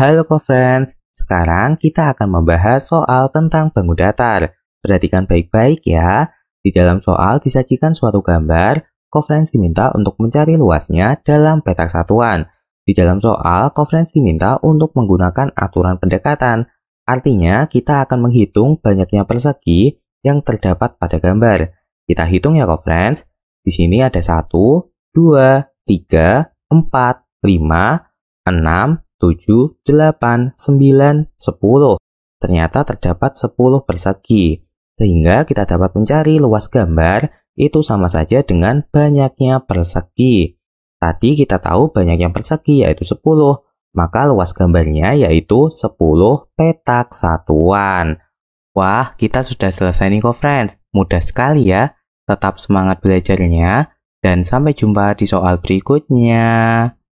Halo co-friends, sekarang kita akan membahas soal tentang bangun datar. Perhatikan baik-baik ya. Di dalam soal disajikan suatu gambar, co-friends diminta untuk mencari luasnya dalam petak satuan. Di dalam soal, co-friends diminta untuk menggunakan aturan pendekatan. Artinya, kita akan menghitung banyaknya persegi yang terdapat pada gambar. Kita hitung ya co-friends. Di sini ada 1, 2, 3, 4, 5, 6, 7, 8, 9, 10. Ternyata terdapat 10 persegi. Sehingga kita dapat mencari luas gambar itu sama saja dengan banyaknya persegi. Tadi kita tahu banyaknya persegi yaitu 10, maka luas gambarnya yaitu 10 petak satuan. Wah, kita sudah selesai nih kok friends. Mudah sekali ya. Tetap semangat belajarnya dan sampai jumpa di soal berikutnya.